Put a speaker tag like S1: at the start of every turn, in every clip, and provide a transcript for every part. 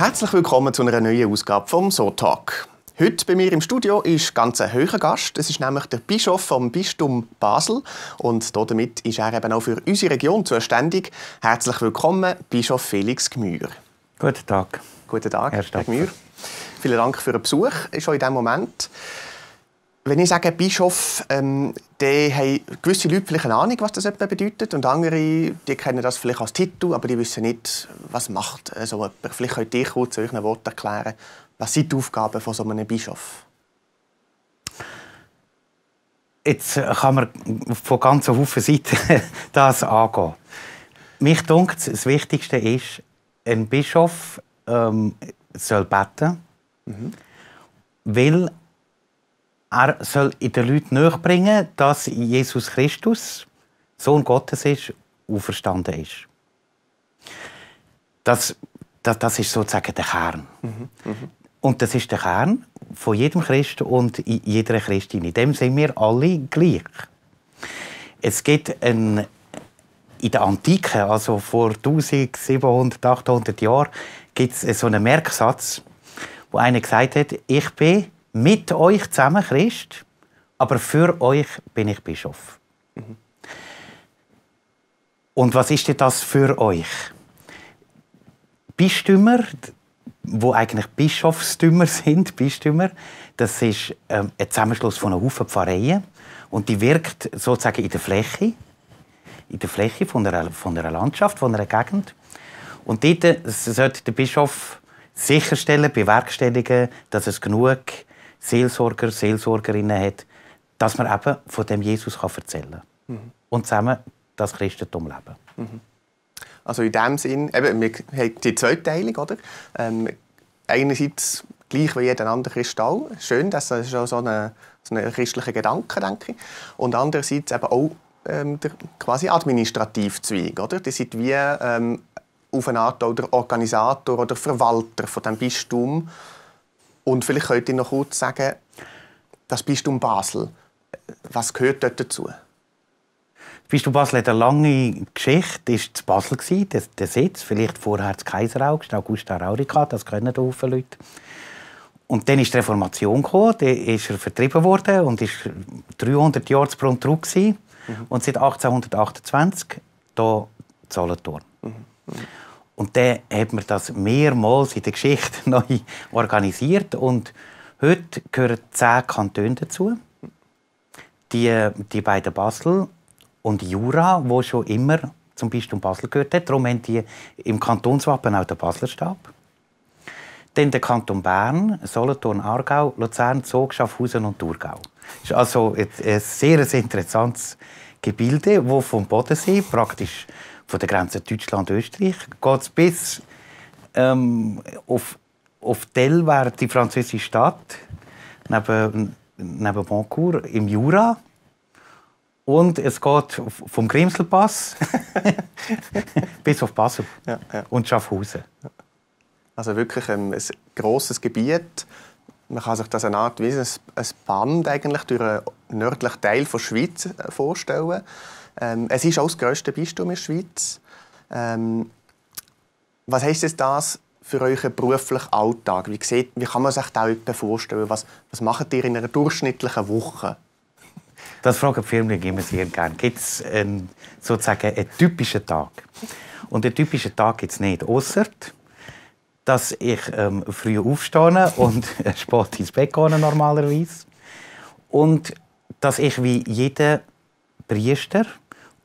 S1: Herzlich willkommen zu einer neuen Ausgabe vom SoTalk. Heute bei mir im Studio ist ganz ein hoher Gast. Es ist nämlich der Bischof vom Bistum Basel und damit ist er eben auch für unsere Region zuständig. Herzlich willkommen, Bischof Felix Gmür. Guten Tag. Guten Tag, Herr, Herr Gmür. Vielen Dank für den Besuch. Ist in diesem Moment. Wenn ich sage Bischof, ähm, dann haben gewisse Leute vielleicht eine Ahnung, was das bedeutet. Und andere die kennen das vielleicht als Titel, aber die wissen nicht, was macht äh, so jemand. Vielleicht könnt ihr kurz in euren Worten erklären, was sind die Aufgaben von so einem Bischof?
S2: Jetzt äh, kann man von ganz Haufen Seiten das angehen. Mich dunkt das Wichtigste ist, ein Bischof ähm, soll beten, mhm. weil er soll in den Leuten nachbringen, dass Jesus Christus, Sohn Gottes ist, auferstanden ist. Das, das, das ist sozusagen der Kern.
S3: Mhm. mhm.
S2: Und das ist der Kern von jedem Christen und jeder Christin. In dem sind wir alle gleich. Es gibt ein, in der Antike, also vor 1700, 800 Jahren, gibt es so einen Merksatz, wo einer gesagt hat, ich bin mit euch zusammen Christ, aber für euch bin ich Bischof. Mhm. Und was ist denn das für euch? Bistümer, wo eigentlich Bischofstümer sind, Bistümer, das ist ähm, ein Zusammenschluss von einer Haufen Pfarreien und die wirkt sozusagen in der Fläche, in der Fläche von einer, von einer Landschaft, von einer Gegend. Und dort sollte der Bischof sicherstellen, bewerkstelligen, dass es genug Seelsorger, Seelsorgerinnen hat, dass man eben von dem Jesus erzählen kann. Mhm. Und zusammen
S1: das Christentum leben. Mhm. Also in dem Sinn, eben, wir haben die Zweiteilung, oder? Ähm, einerseits gleich wie jeder andere Christ Schön, dass das ist auch so ein so eine christlicher Gedanke, denke ich. Und andererseits eben auch ähm, der quasi administrative Zweig, oder? Die sind wie ähm, auf eine Art auch der Organisator oder Verwalter von dem Bistum und vielleicht könnt ihr noch kurz sagen, das Bistum Basel, was gehört dort dazu? Das
S2: Bistum Basel hat eine lange Geschichte, ist zu Basel der, der Sitz, vielleicht vorher das Kaiseraugst, Augusta Raurica, das kennen viele Leute. Und dann ist die Reformation gekommen, dann ist er vertrieben worden und war 300 Jahre zu Bruntrug mhm. und seit 1828 hier Solothurn. Mhm. Mhm. Und dann hat man das mehrmals in der Geschichte neu organisiert. Und heute gehören zehn Kantone dazu. Die, die beiden Basel und Jura, wo schon immer zum Bistum Basel gehört hat. Darum haben die im Kantonswappen auch den Basler Stab. Dann der Kanton Bern, Solothurn, Aargau, Luzern, Zog, Schaffhausen und Thurgau. Das ist also ein sehr interessantes Gebilde, das vom Bodensee praktisch von der Grenze Deutschland-Österreich geht es bis ähm, auf, auf Delwer, die französische Stadt, neben, neben Boncourt im Jura. Und es geht vom Grimselpass
S1: bis auf Basel ja, ja. und Schaffhausen. Also wirklich ein, ähm, ein grosses Gebiet. Man kann sich das eine Art wie ein, ein Band eigentlich durch einen nördlichen Teil der Schweiz äh, vorstellen. Ähm, es ist auch das grösste Bistum in der Schweiz. Ähm, was heisst das für euren beruflichen Alltag? Wie, sieht, wie kann man sich das vorstellen? Was, was macht ihr in einer durchschnittlichen Woche?
S2: Das fragen die Firmen immer sehr gerne. Gibt es einen, sozusagen einen typischen Tag? Und einen typischen Tag gibt es nicht, außer dass ich ähm, früh aufstehe und spät ins Bett gehe normalerweise. Und dass ich wie jeder Priester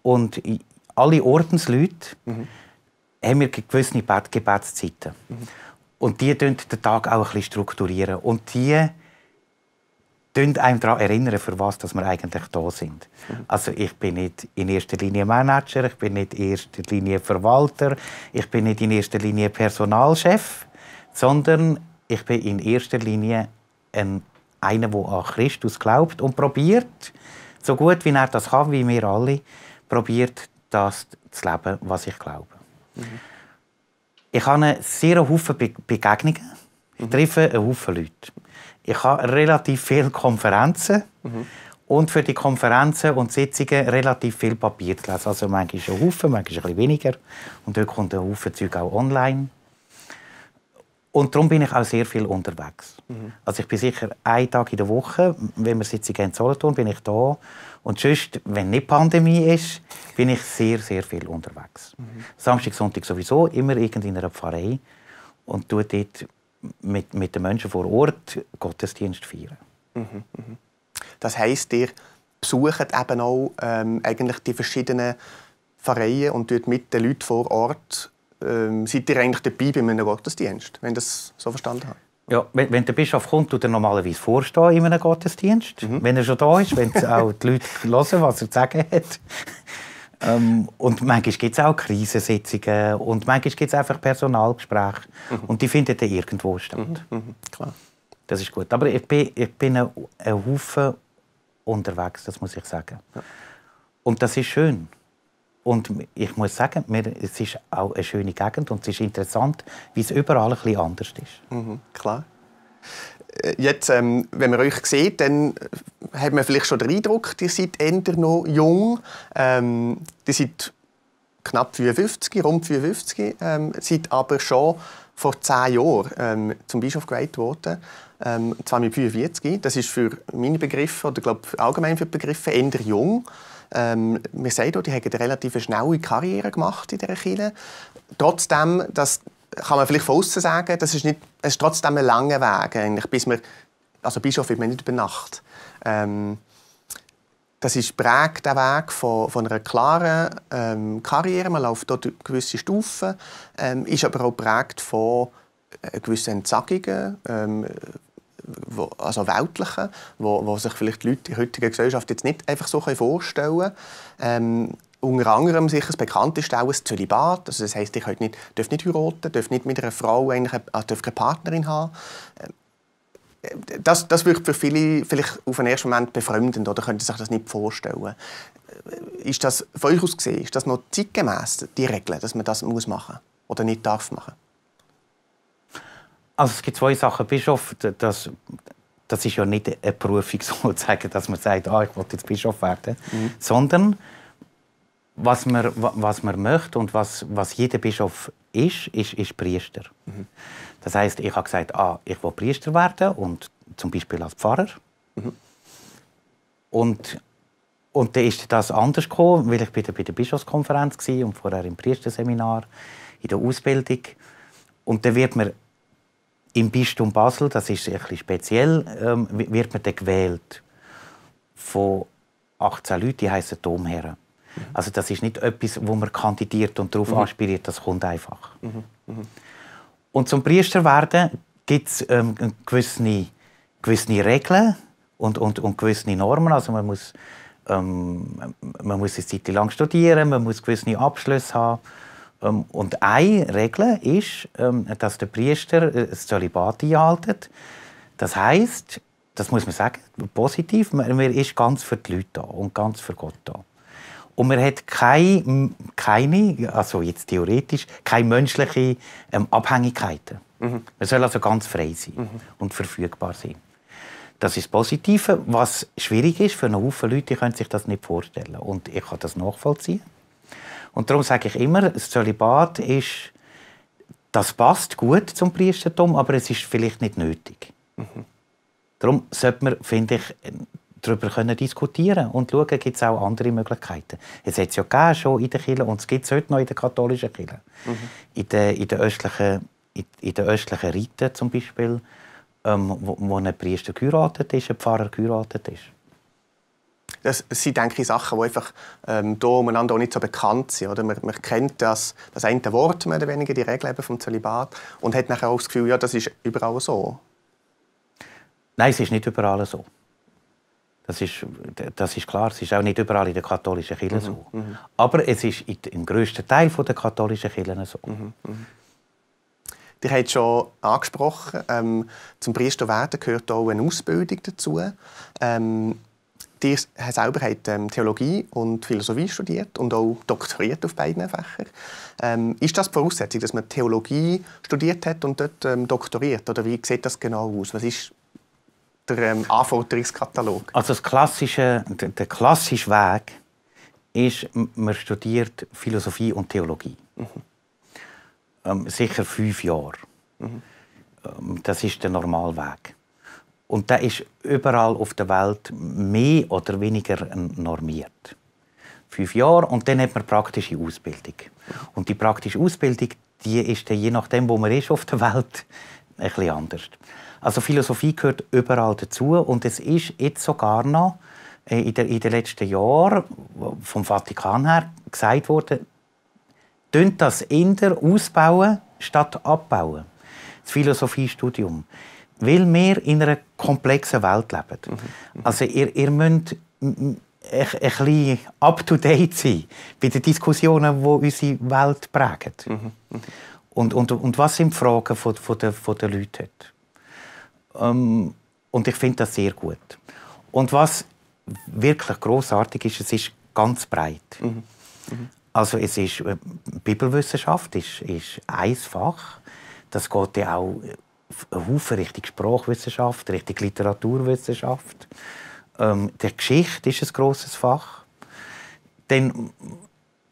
S2: und alle Ordensleute mhm. haben wir gewisse Gebetszeiten. Mhm. Und die den Tag auch ein bisschen strukturieren. Und die einem daran erinnern, für was dass wir eigentlich da sind. Mhm. Also ich bin nicht in erster Linie Manager, ich bin nicht in erster Linie Verwalter, ich bin nicht in erster Linie Personalchef, sondern ich bin in erster Linie ein, einer, der an Christus glaubt und probiert, so gut wie er das kann, wie wir alle, probiert, das zu leben, was ich glaube. Mhm. Ich habe sehr Haufen Be Begegnungen. Ich mhm. treffe einen Haufen Leute. Ich habe relativ viele Konferenzen. Mhm. Und für die Konferenzen und Sitzungen relativ viel Papier zu lesen. Also manchmal ein Haufen, manchmal ein bisschen weniger. Und dort kommt ein Haufen Zeug auch online. Und darum bin ich auch sehr viel unterwegs. Mhm. Also ich bin sicher einen Tag in der Woche, wenn wir sitzen in Solothurn, bin ich da. Und sonst, wenn nicht Pandemie ist, bin ich sehr, sehr viel unterwegs. Mhm. Samstag, Sonntag sowieso, immer in einer Pfarrei. Und tue dort mit, mit den Menschen vor Ort Gottesdienst feiern.
S1: Mhm. Das heisst, ihr besucht eben auch ähm, eigentlich die verschiedenen Pfarreien und dort mit den Leuten vor Ort ähm, seid ihr eigentlich dabei bei einem Gottesdienst, wenn ich das so verstanden habe.
S2: Ja, wenn, wenn, der Bischof kommt, tut er normalerweise vorstehen in einem Gottesdienst. Mhm. Wenn er schon da ist, wenn auch die Leute hören, was er zu sagen hat. Ähm, und manchmal gibt es auch Krisensitzungen und manchmal gibt es einfach Personalgespräche. Mhm. Und die finden dann irgendwo statt. Mhm. mhm klar. Das ist gut. Aber ich bin, ich bin ein Haufen unterwegs, das muss ich sagen. Ja. Und das ist schön. Und ich muss sagen, es ist auch eine schöne Gegend und es ist interessant,
S1: wie es überall ein bisschen anders ist. Mhm, klar. Äh, jetzt, ähm, wenn man euch sieht, dann hat man vielleicht schon den Eindruck, ihr seid eher noch jung. Ähm, ihr seid knapp 54, rund 54, ähm, seid aber schon vor zehn Jahren ähm, zum Bischof geweiht worden, ähm, zwar mit 45. Das ist für meine Begriffe oder glaube allgemein für die Begriffe eher jung. Ähm, wir sehen auch, die haben eine relativ schnelle Karriere gemacht in dieser Kirche. Trotzdem, das kann man vielleicht von außen sagen, das ist, nicht, es ist trotzdem ein langer Weg, eigentlich, bis man, also Bischof wird man nicht über Nacht. Ähm, das ist prägt der Weg von, von einer klaren ähm, Karriere. Man läuft dort gewisse Stufen, ähm, ist aber auch prägt von äh, gewissen Entsagungen, ähm, wo, also weltlichen, wo, wo sich vielleicht die Leute in der heutigen Gesellschaft jetzt nicht einfach so vorstellen können. Ähm, unter anderem sicher das bekannteste auch ein Zölibat. Also das heisst, ich nicht, darf nicht heiraten, darf nicht mit einer Frau eigentlich eine, also darf keine Partnerin haben. Ähm, das, das wirkt für viele vielleicht auf den ersten Moment befremdend oder könnte sich das nicht vorstellen. Äh, ist das von euch aus gesehen, ist das noch zeitgemäß, die Regel, dass man das muss machen oder nicht darf machen?
S2: Also es gibt zwei Sachen. Bischof, das, das ist ja nicht eine Berufung, sozusagen, dass man sagt, ah, ich will jetzt Bischof werden. Mhm. Sondern was man, was man möchte und was, was jeder Bischof ist, ist, ist Priester. Mhm. Das heißt, ich habe gesagt, ah, ich will Priester werden und zum Beispiel als Pfarrer. Mhm. Und, und dann ist das anders gekommen, weil ich bei der, bei der Bischofskonferenz war und vorher im Priesterseminar, in der Ausbildung. Und dann wird man im Bistum Basel, das ist etwas speziell, ähm, wird man dann gewählt von 18 Leuten, die heißen Domherren. Mhm. Also das ist nicht etwas, wo man kandidiert und darauf mhm. aspiriert, das kommt einfach. Mhm. mhm. Und zum Priester werden gibt es ähm, gewisse, gewisse Regeln und, und, und gewisse Normen. Also man muss, ähm, man muss eine Zeit lang studieren, man muss gewisse Abschlüsse haben ähm, und eine Regel ist, ähm, dass der Priester äh, das Zölibat einhält. Das heißt, das muss man sagen, positiv, man ist ganz für die Leute da und ganz für Gott da. Und man hat keine, keine also jetzt theoretisch, keine menschlichen ähm, Abhängigkeiten. Mhm. Man soll also ganz frei sein mhm. und verfügbar sein. Das ist das Positive. Was schwierig ist für einen Haufen Leute, die können sich das nicht vorstellen. Und ich kann das nachvollziehen. Und darum sage ich immer, das Zölibat ist, das passt gut zum Priestertum, aber es ist vielleicht nicht nötig. Mhm. Darum sollte man, finde ich, darüber können diskutieren und schauen, gibt es auch andere Möglichkeiten. Es hat es ja gegeben, schon in der Kirche und es gibt es heute noch in der katholischen Kirche. Mhm. In, der, in, der östlichen, in, in der östlichen Riten zum Beispiel, ähm, wo, wo ein Priester geheiratet ist, ein Pfarrer geheiratet ist
S1: das sind denke ich, Sachen, die einfach ähm, hier umeinander auch nicht so bekannt sind. Oder? Man, man kennt das, das eine Wort mehr oder weniger, die Regeln vom Zölibat, und hat nachher auch das Gefühl, ja, das ist überall so.
S2: Nein, es ist nicht überall so. Das ist, das ist klar, es ist auch nicht überall in der katholischen Kirche mhm. so. Mhm. Aber es ist im grössten Teil der katholischen Kirchen so. Mhm. Mhm.
S1: Die haben schon angesprochen, ähm, zum Priester werden gehört auch eine Ausbildung dazu. Ähm, Ihr selber hat ähm, Theologie und Philosophie studiert und auch doktoriert auf beiden Fächern. Ähm, ist das die Voraussetzung, dass man Theologie studiert hat und dort ähm, doktoriert? Oder wie sieht das genau aus? Was ist der ähm, Anforderungskatalog?
S2: Also das klassische, der, der klassische Weg ist, man studiert Philosophie und Theologie. Mhm. Ähm, sicher fünf Jahre. Mhm. Ähm, das ist der normale Weg. Und der ist überall auf der Welt mehr oder weniger normiert. Fünf Jahre und dann hat man praktische Ausbildung. Und die praktische Ausbildung, die ist dann, je nachdem, wo man ist auf der Welt, ein bisschen anders. Also Philosophie gehört überall dazu und es ist jetzt sogar noch äh, in, der, in den letzten Jahren vom Vatikan her gesagt worden, das in der ausbauen statt abbauen. Das Philosophiestudium weil wir in einer komplexen Welt leben. Mhm. Also ihr, ihr müsst ein, ein bisschen up-to-date sein bei den Diskussionen, die unsere Welt prägen. Mhm. Mhm. Und, und, und was sind die Fragen von, von der, von der Leute Ähm, und ich finde das sehr gut. Und was wirklich großartig ist, es ist ganz breit. Mhm. Mhm. Also es ist, äh, Bibelwissenschaft ist, ist ein Fach. Das geht ja auch Haufen richtig Sprachwissenschaft, richtig Literaturwissenschaft. Ähm, der Geschichte ist ein grosses Fach. Dann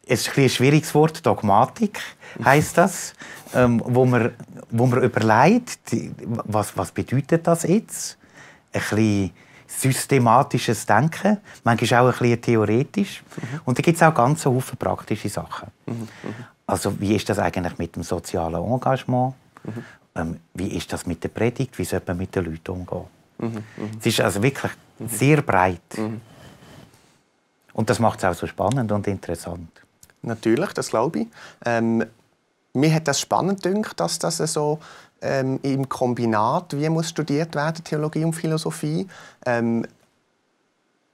S2: es ist ein, ein schwieriges Wort, Dogmatik heißt das, ähm, wo man wo man überlegt, was was bedeutet das jetzt? Ein bisschen systematisches Denken, manchmal auch ein bisschen theoretisch. Mhm. Und da gibt es auch ganz viele praktische Sachen. Mhm. mhm. Also wie ist das eigentlich mit dem sozialen Engagement? Mhm ähm, wie ist das mit der Predigt, wie soll man mit den Leuten umgehen. Mhm, mhm, es ist also wirklich mhm. sehr breit. Mhm. Und das macht es auch so spannend und
S1: interessant. Natürlich, das glaube ich. Ähm, mir hat das spannend gedacht, dass das so ähm, im Kombinat, wie muss studiert werden, Theologie und Philosophie. Ähm,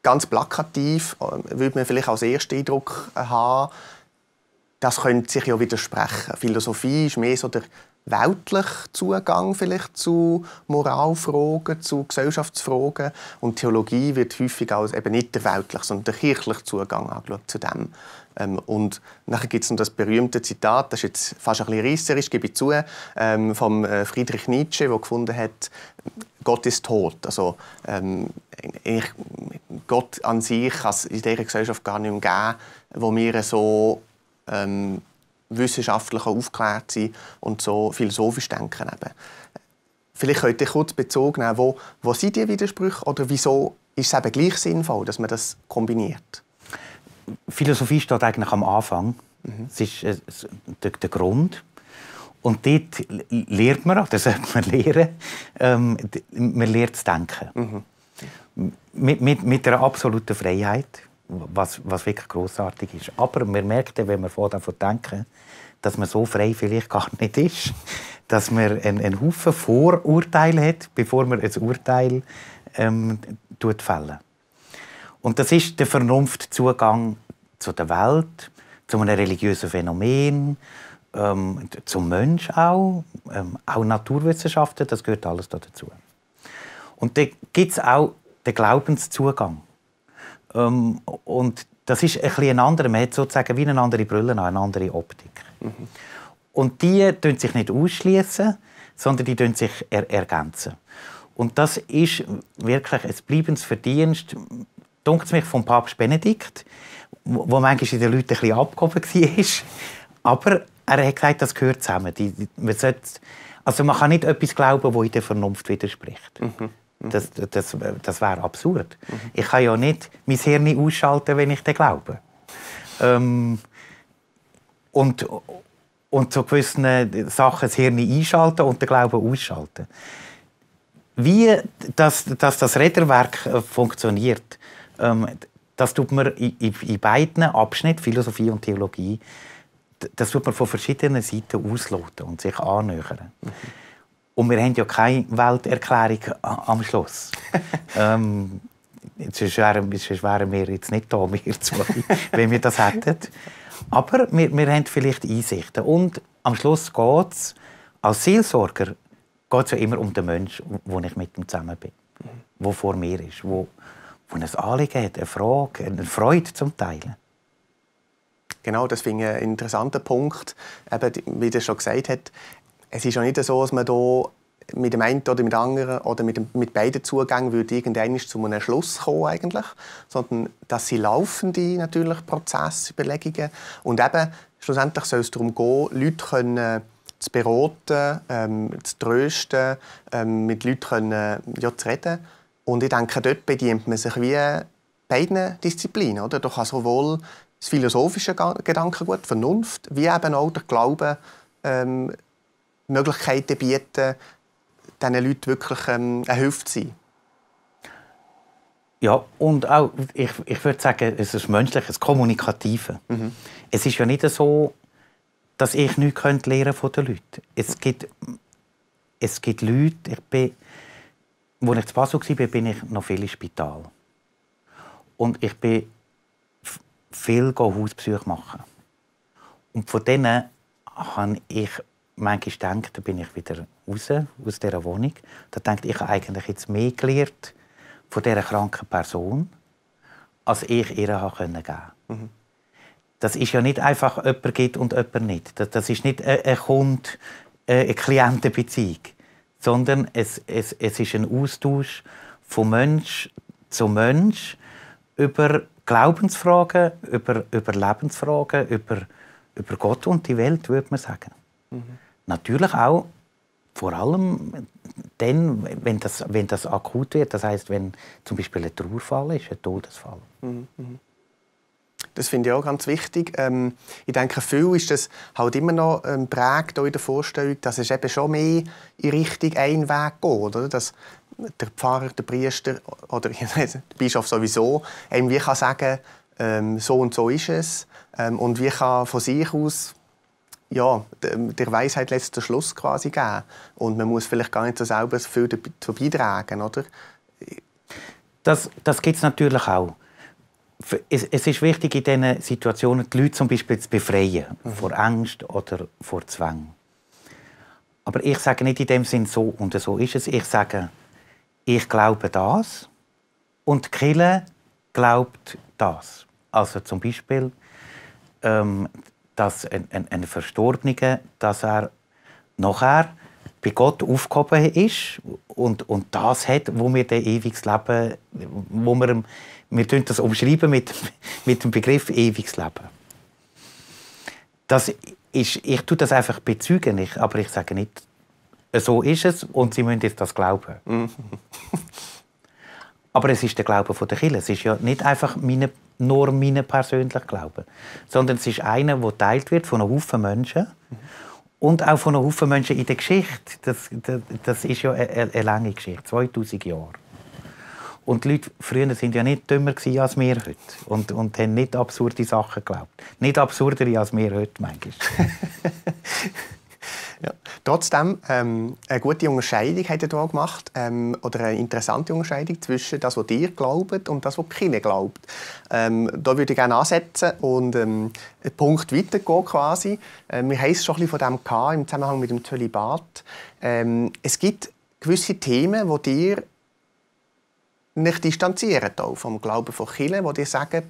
S1: ganz plakativ ähm, würde man vielleicht als ersten Eindruck haben, das könnte sich ja widersprechen. Philosophie ist mehr so der weltlich Zugang vielleicht zu Moralfragen, zu Gesellschaftsfragen. Und Theologie wird häufig als eben nicht der weltliche, sondern der kirchliche Zugang angeschaut zu dem. Ähm, und nachher gibt es noch das berühmte Zitat, das ist jetzt fast ein bisschen reisserisch, gebe ich zu, ähm, von äh, Friedrich Nietzsche, der gefunden hat, Gott ist tot. Also ähm, ich, Gott an sich kann es in dieser Gesellschaft gar nicht mehr geben, wo wir so ähm, wissenschaftlich aufgeklärt sein und so philosophisch denken eben. Vielleicht könnt ihr kurz Bezug nehmen, wo, wo sind die Widersprüche oder wieso ist es eben gleich sinnvoll, dass man das kombiniert?
S2: Philosophie steht eigentlich am Anfang. Mhm. Das ist äh, der, der, Grund. Und dort lernt man, das sollte man lernen, ähm, man lernt zu denken. Mhm. Mit, mit, mit einer absoluten Freiheit was, was wirklich großartig ist. Aber man merkt, wenn man davon denken, dass man so frei vielleicht gar nicht ist, dass man einen, einen Haufen Vorurteile hat, bevor man ein Urteil ähm, fällt. Und das ist der Vernunftzugang zu der Welt, zu einem religiösen Phänomen, ähm, zum Mensch auch, ähm, auch Naturwissenschaften, das gehört alles dazu. Und da gibt es auch den Glaubenszugang. Ähm, und das ist ein bisschen ein anderer, man hat sozusagen wie eine andere Brille, eine andere Optik. Mhm. Und die tun sich nicht ausschließen, sondern die tun sich er ergänzen. Und das ist wirklich ein bleibendes Verdienst, dunkt mich, vom Papst Benedikt, wo manchmal in den Leuten ein bisschen abgehoben war. Aber er hat gesagt, das gehört zusammen. Die, die, man sollte, also man kann nicht etwas glauben, das in der Vernunft widerspricht. Mhm. Mhm. Das, das, das wäre absurd. Mhm. Ich kann ja nicht mein Hirn ausschalten, wenn ich den glaube. Ähm, und, und zu gewissen Sachen das Hirn einschalten und den Glauben ausschalten. Wie dass, dass das Räderwerk äh, funktioniert, ähm, das tut man in, in beiden Abschnitten, Philosophie und Theologie, das tut man von verschiedenen Seiten ausloten und sich annähern. Mhm. Und wir haben ja keine Welterklärung am Schluss. ähm, sonst, wären, sonst wären wir jetzt nicht da, wir zwei, wenn wir das hätten. Aber wir, wir haben vielleicht Einsichten. Und am Schluss geht es, als Seelsorger, geht's ja immer um den Menschen, wo ich mit ihm zusammen bin. Der vor mir
S1: ist, wo, wo ein Anliegen hat, eine Frage, eine Freude zum Teilen. Genau, das finde ich einen interessanten Punkt. Eben, wie er schon gesagt hat, es ist ja nicht so, dass man da mit dem einen oder mit dem anderen oder mit, dem, mit beiden Zugängen würde irgendwann zu einem Schluss kommen eigentlich, sondern das sind laufende natürlich Prozesse, Überlegungen und eben schlussendlich soll es darum gehen, Leute können zu beraten, ähm, zu trösten, ähm, mit Leuten können, ja, zu reden und ich denke, dort bedient man sich wie beiden Disziplinen, oder? Da kann sowohl das philosophische Gedankengut, Vernunft, wie eben auch der Glaube ähm, Möglichkeiten bieten, diesen Leuten wirklich ähm, eine Hilfe zu sein.
S2: Ja, und auch, ich, ich würde sagen, es ist menschlich, es ist kommunikativ. Mhm. Es ist ja nicht so, dass ich nichts lernen könnte von den Leuten. Es gibt, es gibt Leute, ich bin, als ich zu Basel war, bin ich noch viel im Spital. Und ich bin viel Hausbesuche machen. Und von denen habe ich manchmal denke, da bin ich wieder raus aus dieser Wohnung. Da denke ich, ich habe eigentlich jetzt mehr gelernt von dieser kranken Person, als ich ihr geben konnte. Mhm. Das ist ja nicht einfach, jemand geht und jemand nicht. Das, das ist nicht äh, eine, Kund, äh, eine Klientenbeziehung, sondern es, es, es ist ein Austausch von Mensch zu Mensch über Glaubensfragen, über, über Lebensfragen, über, über Gott und die Welt, würde man sagen. Mhm. Natürlich auch vor allem dann, wenn das, wenn das akut wird, das heißt, wenn
S1: zum Beispiel ein Trauerfall ist, ein Todesfall. Mhm, mhm. Das finde ich auch ganz wichtig. Ähm, ich denke, viel ist das halt immer noch ähm, prägt in der Vorstellung, dass es eben schon mehr in Richtung Weg geht, oder? Dass der Pfarrer, der Priester oder der Bischof sowieso einem wie kann sagen, ähm, so und so ist es ähm, und wie kann von sich aus ja, der Weisheit letzter Schluss quasi geben. Und man muss vielleicht gar nicht so selber viel dazu beitragen, oder? Das, das gibt es natürlich auch. Es, es, ist wichtig, in diesen Situationen
S2: die Leute zum Beispiel zu befreien, mhm. vor Angst oder vor Zwang. Aber ich sage nicht in dem Sinn so und so ist es. Ich sage, ich glaube das und die glaubt das. Also zum Beispiel ähm, dass ein, ein, ein Verstorbener, dass er nachher bei Gott aufgehoben ist und, und das hat, wo wir den ewiges Leben, wo wir, wir das umschreiben mit, mit dem Begriff ewiges Leben. Das ist, ich tue das einfach bezeugen, ich, aber ich sage nicht, so ist es und Sie müssen jetzt das glauben. Mhm. aber es ist der Glaube der Kirche. Es ist ja nicht einfach meine nur meinen persönlichen Glauben, sondern es ist einer, der teilt wird von einem Haufen Menschen und auch von einem Haufen Menschen in der Geschichte. Das, das, das ist ja eine, eine, lange Geschichte, 2000 Jahre. Und die Leute früher waren ja nicht dümmer als wir heute und, und haben nicht absurde Sachen geglaubt. Nicht absurdere als wir heute manchmal.
S1: Ja. Trotzdem, ähm, eine gute Unterscheidung hat er hier gemacht, ähm, oder eine interessante Unterscheidung zwischen dem, was ihr glaubt und das, was keiner glaubt. Ähm, da würde ich gerne ansetzen und ähm, einen Punkt weitergehen quasi. Äh, wir haben es schon ein bisschen von dem gehabt, im Zusammenhang mit dem Zölibat. Ähm, es gibt gewisse Themen, die dir nicht distanzieren auch vom Glauben von Kirche, wo dir sagen,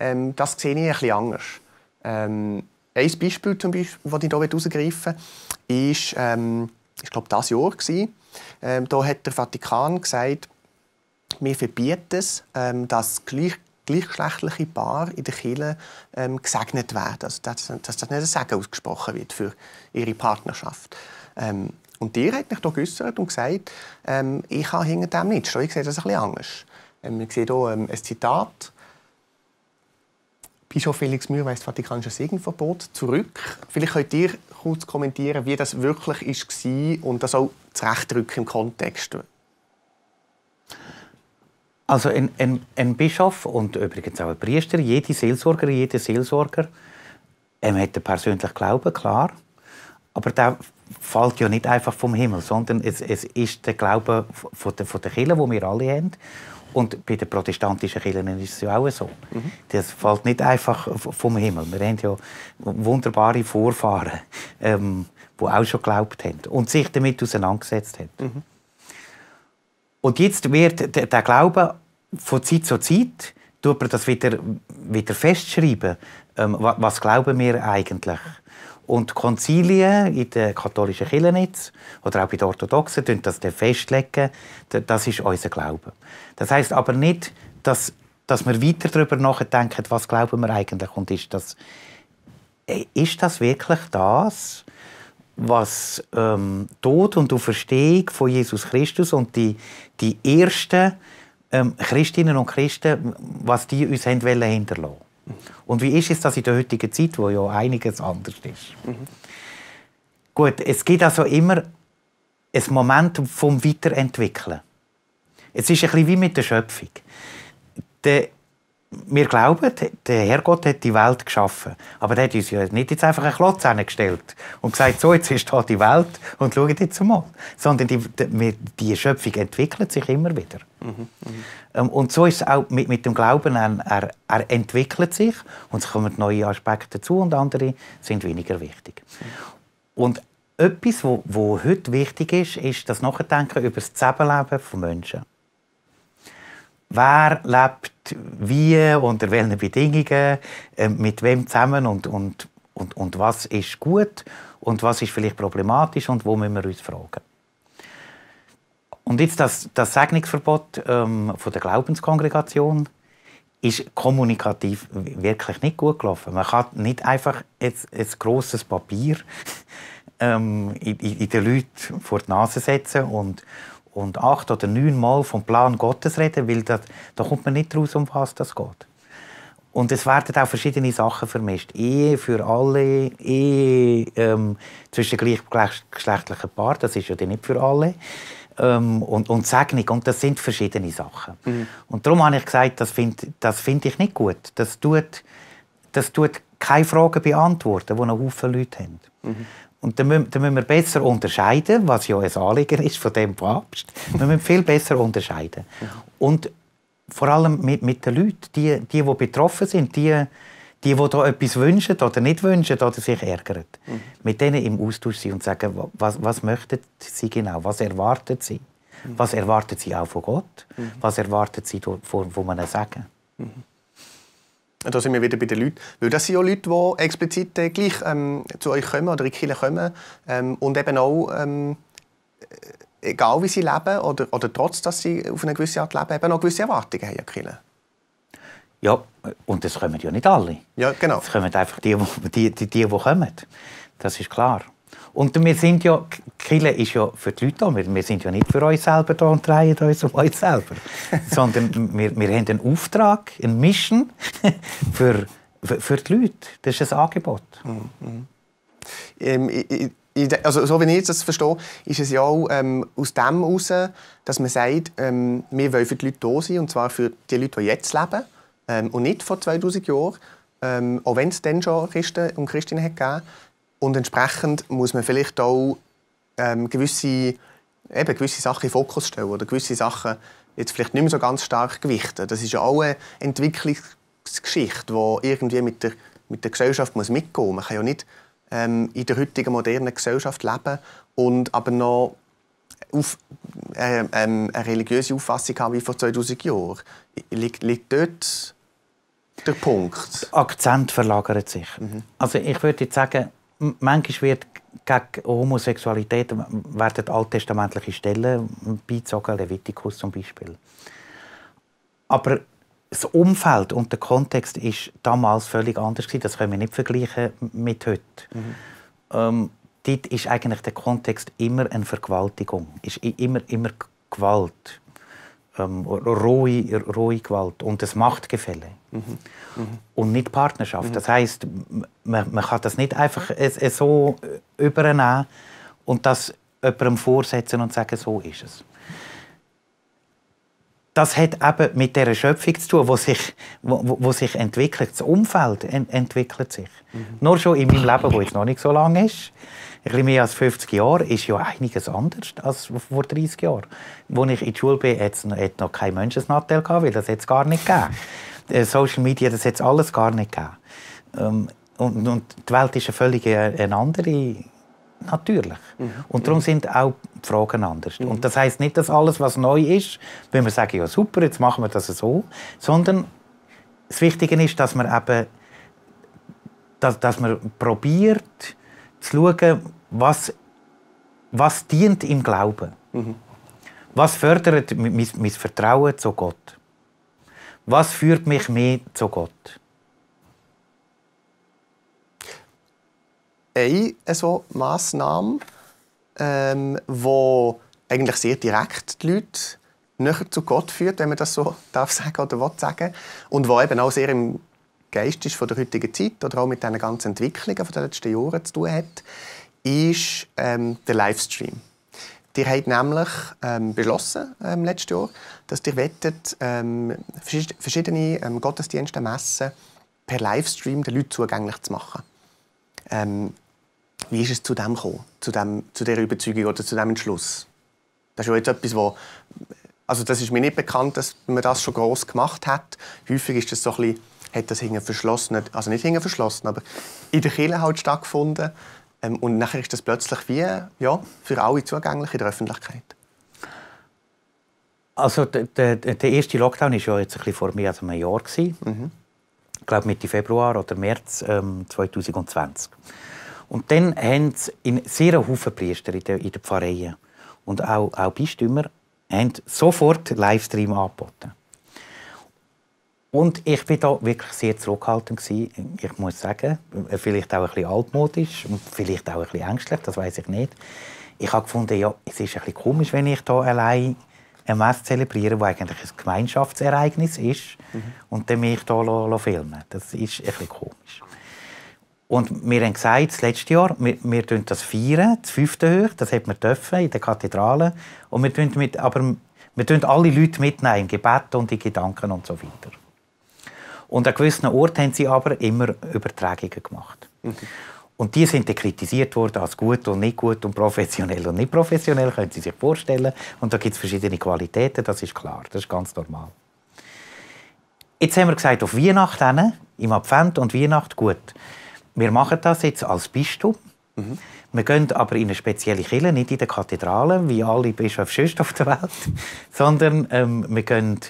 S1: ähm, das sehe ich ein bisschen anders. Ein Beispiel, zum Beispiel, das ich hier herausgreifen will, ist, ähm, ich glaube, das Jahr. Gewesen. Ähm, da hat der Vatikan gesagt, wir verbieten es, ähm, dass gleich, gleichgeschlechtliche Paare in der Kirche ähm, gesegnet werden. Also, dass, dass das nicht ein Segen ausgesprochen wird für ihre Partnerschaft. Ähm, und die hat mich hier geäußert und gesagt, ähm, ich kann hinter dem nichts. ich sehe das ein bisschen anders. Ähm, ich sehe hier ähm, ein Zitat Bischof Felix Mühr weist Vatikanische Segenverbot zurück. Vielleicht könnt ihr kurz kommentieren, wie das wirklich war und das auch zurechtrücken im Kontext.
S2: Also ein, ein, ein, Bischof und übrigens auch ein Priester, jede Seelsorger, jeder Seelsorger ähm, hat einen persönlichen Glauben, klar. Aber der fällt ja nicht einfach vom Himmel, sondern es, es ist der Glaube von der, von der Kirche, den wir alle haben. Und bei den protestantischen Kirchen ist es ja auch so. Mhm. Das fällt nicht einfach vom Himmel. Wir haben ja wunderbare Vorfahren, ähm, die auch schon geglaubt haben und sich damit auseinandergesetzt haben. Mhm. Und jetzt wird der Glaube von Zeit zu Zeit tut man das wieder, wieder festschreiben. Ähm, was, was, glauben wir eigentlich? Und Konzilien in der katholischen Kirche oder auch bei den Orthodoxen tun das dann festlegen. Das ist unser Glaube. Das heißt aber nicht, dass, dass wir weiter darüber nachdenken, was glauben wir eigentlich und ist das, äh, ist das wirklich das, was ähm, Tod und Auferstehung von Jesus Christus und die, die ersten ähm, Christinnen und Christen, was die uns haben hinterlassen und wie ist es das in der heutigen Zeit, wo ja einiges anders ist? Mhm. Gut, es gibt also immer ein Moment vom Weiterentwickeln. Es ist ein bisschen wie mit der Schöpfung. Der wir glauben, der Herrgott hat die Welt geschaffen. Aber der hat uns ja nicht jetzt einfach einen Klotz hingestellt und gesagt, so, jetzt ist hier die Welt und schaut jetzt mal. Sondern die, die, die Schöpfung entwickelt sich immer wieder. Mhm, mh. Ähm, und so ist es auch mit, mit dem Glauben, er, er, entwickelt sich und es kommen neue Aspekte dazu und andere sind weniger wichtig. Mhm. Und etwas, was heute wichtig ist, ist das Nachdenken über das Zusammenleben von Menschen wer lebt wie, unter welchen Bedingungen, äh, mit wem zusammen und, und, und, und was ist gut und was ist vielleicht problematisch und wo müssen wir uns fragen. Und jetzt das, das Segnungsverbot ähm, von der Glaubenskongregation ist kommunikativ wirklich nicht gut gelaufen. Man kann nicht einfach jetzt ein grosses Papier ähm, in, in den Leuten vor die Nase setzen und, und acht oder neun Mal vom Plan Gottes reden, weil das, da kommt man nicht raus, um was das geht. Und es werden auch verschiedene Sachen vermischt. Ehe für alle, Ehe ähm, zwischen gleichgeschlechtlichen Paaren, das ist ja nicht für alle. Ähm, und, und Segnung, und das sind verschiedene Sachen. Mhm. Und darum habe ich gesagt, das finde das find ich nicht gut. Das tut, das tut keine Fragen beantworten, die noch viele Leute haben. Mhm. Und dann müssen, dann müssen wir besser unterscheiden, was ja ein Anliegen ist von dem Papst. wir müssen viel besser unterscheiden. Und vor allem mit, mit den Leuten, die, die, die betroffen sind, die, die, die da etwas wünschen oder nicht wünschen oder sich ärgern, mhm. mit denen im Austausch sein und sagen, was, was möchten sie genau, was erwartet sie, mhm. was erwartet sie auch von Gott, mhm. was erwartet sie von, von einem Sagen? Mhm
S1: da sind wir wieder bei den Leuten, weil das sind ja Leute, die explizit äh, gleich ähm, zu euch kommen oder in die kommen ähm, und eben auch, ähm, äh, egal wie sie leben oder, oder trotz, dass sie auf eine gewisse Art leben, eben auch gewisse Erwartungen haben an
S2: die Ja, und das kommen ja nicht alle. Ja, genau. Es kommen einfach die, die, die, die, die kommen. Das ist klar. Und wir sind ja, Kille ist ja für die Leute da, wir, wir sind ja nicht für euch selber da und drehen uns um euch selber, sondern wir, wir haben einen Auftrag, eine Mission für, für, für die Leute. Das ist ein Angebot.
S1: Mhm. Ähm, ich, ich, also, so wie ich das verstehe, ist es ja auch ähm, aus dem heraus, dass man sagt, ähm, wir wollen für die Leute da sein, und zwar für die Leute, die jetzt leben ähm, und nicht vor 2000 Jahren, ähm, auch wenn es dann schon Christen und Christinnen gegeben hat und entsprechend muss man vielleicht auch ähm, gewisse, eben gewisse Sachen in den Fokus stellen oder gewisse Sachen jetzt vielleicht nicht mehr so ganz stark gewichten. Das ist ja auch eine Entwicklungsgeschichte, die irgendwie mit der, mit der Gesellschaft muss mitgehen muss. Man kann ja nicht ähm, in der heutigen modernen Gesellschaft leben und aber noch auf, äh, äh, eine religiöse Auffassung haben wie vor 2000 Jahren. Liegt, liegt dort der Punkt?
S2: Der Akzent verlagert sich. Mhm. Also ich würde jetzt sagen, manchmal wird gegen Homosexualität werden alttestamentliche Stellen beizogen, Levitikus zum Beispiel. Aber das Umfeld und der Kontext ist damals völlig anders gewesen. Das können wir nicht vergleichen mit heute. Mhm. Ähm, dort ist eigentlich der Kontext immer eine Vergewaltigung, ist immer immer Gewalt ähm, rohe, rohe Gewalt und das Machtgefälle mhm. Mhm. und nicht Partnerschaft. Mhm. Das heißt, man, man, kann das nicht einfach äh, äh, so äh, übernehmen und das jemandem vorsetzen und sagen, so ist es. Das hat eben mit der Schöpfung zu tun, wo sich, wo, wo sich entwickelt. Das Umfeld ent entwickelt sich. Mhm. Nur schon in meinem Leben, wo jetzt noch nicht so lange ist, bisschen mehr als 50 Jahre ist ja einiges anders als vor 30 Jahren. Als ich in der Schule war, hat es noch kein Menschensnattel gehabt, weil das jetzt gar nicht gegeben. Äh, Social Media, das jetzt alles gar nicht gegeben. Ähm, und, und, die Welt ist eine völlig äh, eine andere, natürlich. Mhm. Und darum mhm. sind auch die Fragen anders. Mhm. Und das heisst nicht, dass alles, was neu ist, wenn wir sagen, ja super, jetzt machen wir das so, sondern das Wichtige ist, dass man eben, dass, dass man probiert zu schauen, was, was dient im Glauben? Mhm. Was fördert mein, mein Vertrauen zu Gott? Was führt mich mehr zu Gott?
S1: Eine so Massnahme, ähm, wo eigentlich sehr direkt die Leute näher zu Gott führt, wenn man das so darf sagen oder will sagen, und wo eben auch sehr im Geist ist von der heutigen Zeit oder auch mit den ganzen Entwicklungen der letzten Jahre zu tun hat, ist ähm, der Livestream. Die haben nämlich ähm, beschlossen ähm, letztes Jahr, dass die wettet, ähm, verschiedene ähm, Gottesdienste, Messen per Livestream den Leuten zugänglich zu machen. Ähm, wie ist es zu dem gekommen, zu, dem, zu dieser Überzeugung oder zu diesem Entschluss? Das ist jetzt etwas, wo, also das ist mir nicht bekannt, dass man das schon groß gemacht hat. Häufig ist das so ein bisschen, hat das hinter verschlossen, also nicht hinter verschlossen, aber in der Kirche halt stattgefunden. Ähm, und nachher ist das plötzlich wie ja, für alle zugänglich in der Öffentlichkeit. Also der, der erste Lockdown
S2: war ja jetzt ein bisschen vor mehr als einem Jahr. Mhm. Ich glaube Mitte Februar oder März ähm, 2020. Und dann haben in sehr Haufen Priester in den, in den Pfarreien und auch, auch Bistümer haben sofort Livestream angeboten. Und ich war da wirklich sehr zurückhaltend. Gewesen. Ich muss sagen, vielleicht auch ein bisschen altmodisch und vielleicht auch ein bisschen ängstlich, das weiß ich nicht. Ich habe gefunden, ja, es ist ein bisschen komisch, wenn ich hier allein ein Mess zelebriere, wo eigentlich ein Gemeinschaftsereignis ist, mhm. und dann mich hier filmen Das ist ein bisschen komisch. Und wir haben gesagt, das letzte Jahr, wir, wir feiern das feiern, das fünfte Hoch, das hat wir dürfen in der Kathedrale. Und wir mit, aber wir alle Leute mitnehmen, im Gebet und in Gedanken und so weiter. Und an gewissen Orten haben sie aber immer Übertragungen gemacht. Mhm. Und die sind dann kritisiert worden als gut und nicht gut und professionell und nicht professionell, können Sie sich vorstellen. Und da gibt es verschiedene Qualitäten, das ist klar, das ist ganz normal. Jetzt haben wir gesagt, auf Weihnachten, im Advent und Weihnacht, gut. Wir machen das jetzt als Bistum. Mhm. Wir gehen aber in eine spezielle Kirche, nicht in der Kathedrale, wie alle Bischöfe sonst auf der Welt, sondern ähm, wir gehen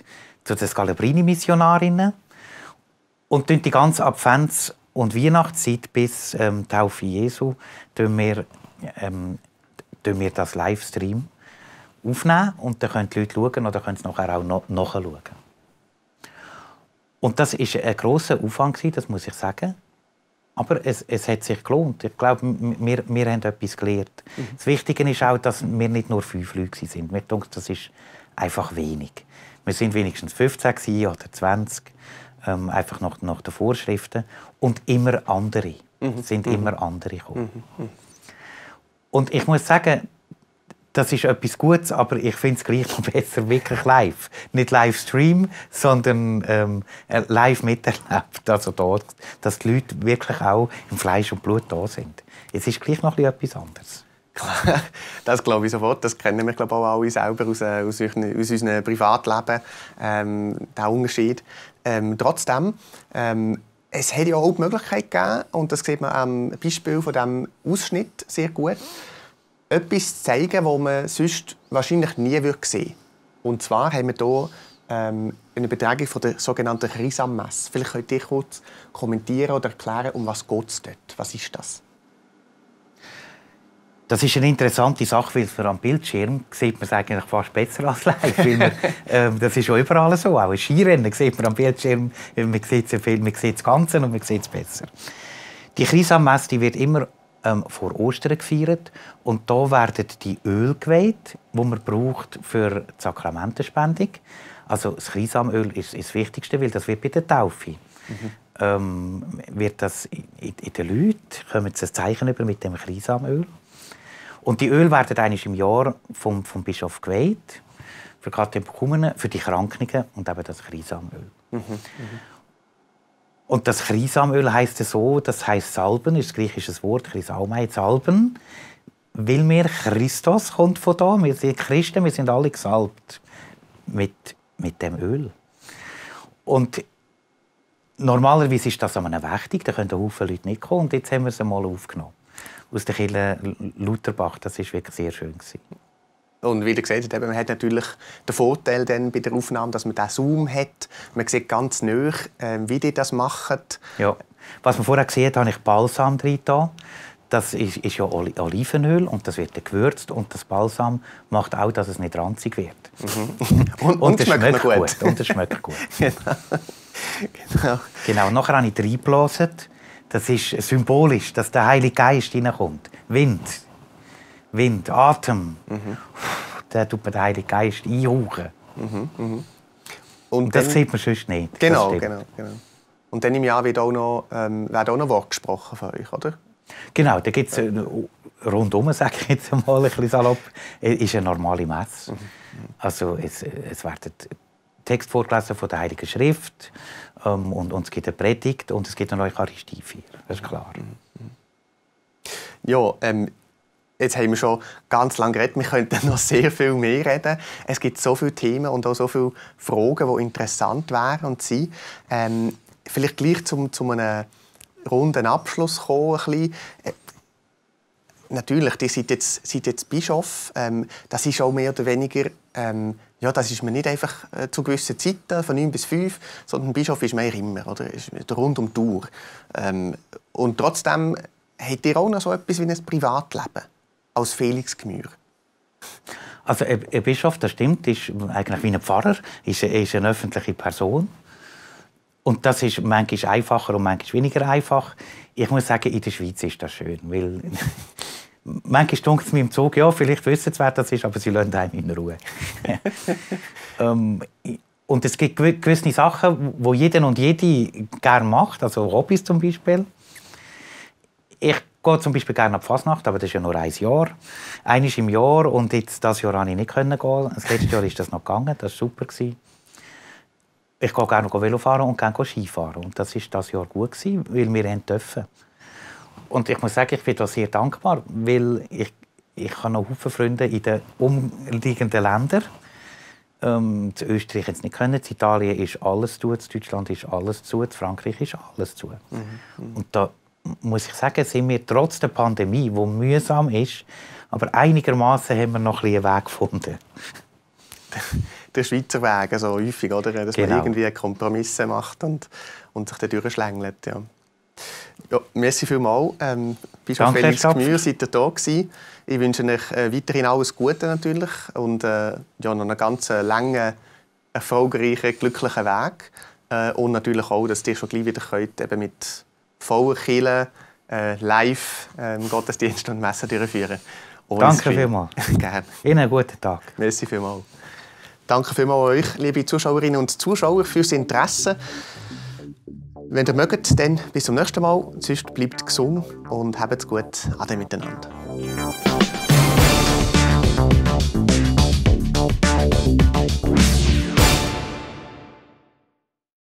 S2: zu den Scalabrini-Missionarinnen und die ganze Advents- und Weihnachtszeit bis ähm, Taufe Jesu tun wir, ähm, wir das Livestream aufnehmen und dann können die Leute schauen oder können es nachher auch noch, nachschauen. Und das ist ein großer Aufwand, das muss ich sagen. Aber es, es hat sich gelohnt. Ich glaube, wir, wir haben etwas gelernt. Mhm. Das Wichtige ist auch, dass wir nicht nur fünf Leute waren. Wir denke, das ist einfach wenig. Wir sind wenigstens 15 oder 20 ähm, einfach nach, nach den Vorschriften. Und immer andere. Mhm. sind mhm. immer andere gekommen. Mhm. mhm. Und ich muss sagen, das ist etwas Gutes, aber ich finde es gleich noch besser wirklich live. Nicht Livestream, sondern ähm, äh, live miterlebt. Also dort, dass die Leute wirklich auch im Fleisch und Blut da sind. Es ist gleich noch etwas anderes.
S1: das glaube ich sofort. Das kennen wir glaube ich, auch alle selber aus, äh, aus, aus unserem Privatleben, ähm, der Unterschied. Ähm, trotzdem, ähm, es hätte ja auch die Möglichkeit gegeben, und das sieht man am Beispiel von diesem Ausschnitt sehr gut, etwas zu zeigen, was man sonst wahrscheinlich nie würde sehen würde. Und zwar haben wir hier ähm, eine Betragung von der sogenannten Chrysammesse. Vielleicht könnt ihr kurz kommentieren oder erklären, um was geht es dort? Was ist das?
S2: Das ist eine interessante Sache, weil es am Bildschirm sieht man es eigentlich fast besser als live. Man, ähm, das ist auch überall so. Auch in Skirennen sieht man am Bildschirm, äh, man sieht es viel, man sieht das Ganze und man sieht es besser. Die Chrysammesse die wird immer ähm, vor Ostern gefeiert und da werden die Öl geweiht, die man braucht für die Sakramentenspendung. Also das Chrysamöl ist das Wichtigste, weil das wird bei der Taufe mhm. ähm, wird das in, in den Leuten kommen sie ein Zeichen über mit dem Chrysamöl und die Öle werden eines im Jahr vom, vom Bischof geweiht, für Katechumenen, für die Krankungen und eben das Chrysamöl. Mhm. Mhm. Und das Chrysamöl heißt so, das heißt Salben, ist das griechische Wort, Chrysalmai, Salben, weil mir Christus kommt von da, wir sind Christen, wir sind alle gesalbt mit, mit dem Öl. Und normalerweise ist das an einer Wächtig, da können Haufen Leute nicht kommen und jetzt haben wir es einmal aufgenommen aus der Kirche Lutherbach. Das war wirklich sehr schön.
S1: Und wie ihr gesehen habt, man hat natürlich den Vorteil dann bei der Aufnahme, dass man diesen Zoom hat. Man sieht ganz nah, ähm, wie die das machen.
S2: Ja. Was man vorher gesehen hat, habe ich Balsam drin. Das ist, ist ja Olivenöl und das wird gewürzt. Und das Balsam macht auch, dass es nicht ranzig wird. Mhm. Und, und, es schmeckt, schmeckt gut. gut. Und es schmeckt gut. genau. genau. Genau. Nachher habe ich reingelassen. Das ist symbolisch, dass der Heilige Geist hineinkommt. Wind, Wind, Atem. Mhm. Da tut man den Heiligen Geist einhauchen. Mhm. Mhm. Und, Und, das dann, sieht man sonst nicht. Genau, genau,
S1: genau. Und dann im Jahr wird auch noch, ähm, werden auch noch Worte gesprochen von euch, oder?
S2: Genau, da gibt es äh, rundum,
S1: sage ich jetzt mal ein bisschen salopp,
S2: äh, ist eine normale Messe. Mhm, mhm. Also es, äh, es werden Texte vorgelesen von der Heiligen Schrift, ähm, und, und es gibt eine Predigt und es gibt eine Eucharistiefeier, das ist klar.
S1: Mhm. Ja, ähm, jetzt haben wir schon ganz lange geredet, wir könnten noch sehr viel mehr reden. Es gibt so viele Themen und auch so viele Fragen, die interessant wären und sind. Ähm, vielleicht gleich zum, zu einem runden Abschluss kommen. Ein bisschen. Äh, natürlich, ihr seid jetzt, sind jetzt Bischof. Ähm, das ist auch mehr oder weniger ähm, ja, das ist man nicht einfach äh, zu gewissen Zeiten, von 9 bis 5, sondern ein Bischof ist man immer, oder? Ist rund um die Uhr. Ähm, und trotzdem hat ihr auch noch so etwas wie ein Privatleben als Felix Gemühr.
S2: Also ein, ein Bischof, das stimmt, ist eigentlich wie ein Pfarrer, ist, ist eine öffentliche Person. Und das ist manchmal einfacher und manchmal weniger einfach. Ich muss sagen, in der Schweiz ist das schön, weil manchmal stunkt es mir im Zug, ja, vielleicht wissen sie, wer das ist, aber sie lassen einen in Ruhe. ähm, und es gibt gewisse Sachen, wo jeden und jede gerne macht, also Hobbys zum Beispiel. Ich gehe zum Beispiel gerne auf die Fasnacht, aber das ist ja nur ein Jahr. Eines im Jahr und jetzt das Jahr konnte ich nicht gehen. Das letzte Jahr ist das noch gegangen, das war super. Ich gehe gerne Velo fahren und gerne Skifahren und das ist das Jahr gut gewesen, weil wir dürfen. Und ich muss sagen, ich bin da sehr dankbar, weil ich, ich habe noch viele Freunde in den umliegenden Ländern. Ähm, zu Österreich jetzt nicht können, zu Italien ist alles zu, zu Deutschland ist alles zu, zu Frankreich ist alles zu. Mhm. mhm. Und da muss ich sagen, sind wir trotz der Pandemie, die mühsam ist, aber einigermaßen haben wir noch einen Weg gefunden.
S1: der Schweizer Weg, also häufig, oder? dass genau. man irgendwie Kompromisse macht und, und sich da durchschlängelt. Ja. Ja, merci vielmals. Ähm, bis Danke, Felix Gmür, seid ihr da gewesen. Ich wünsche euch äh, weiterhin alles Gute natürlich und äh, ja, noch einen ganz langen, erfolgreichen, glücklichen Weg. Äh, und natürlich auch, dass ihr schon gleich wieder könnt, eben mit vollen Killen äh, live ähm, Gottesdienst und Messen durchführen könnt. Danke vielmals. Gerne. Ihnen einen guten Tag. Merci vielmals. Danke vielmals euch, liebe Zuschauerinnen und Zuschauer, fürs Interesse. Wenn ihr mögt, dann bis zum nächsten Mal. Sonst bleibt gesund und habt gut. Ade miteinander.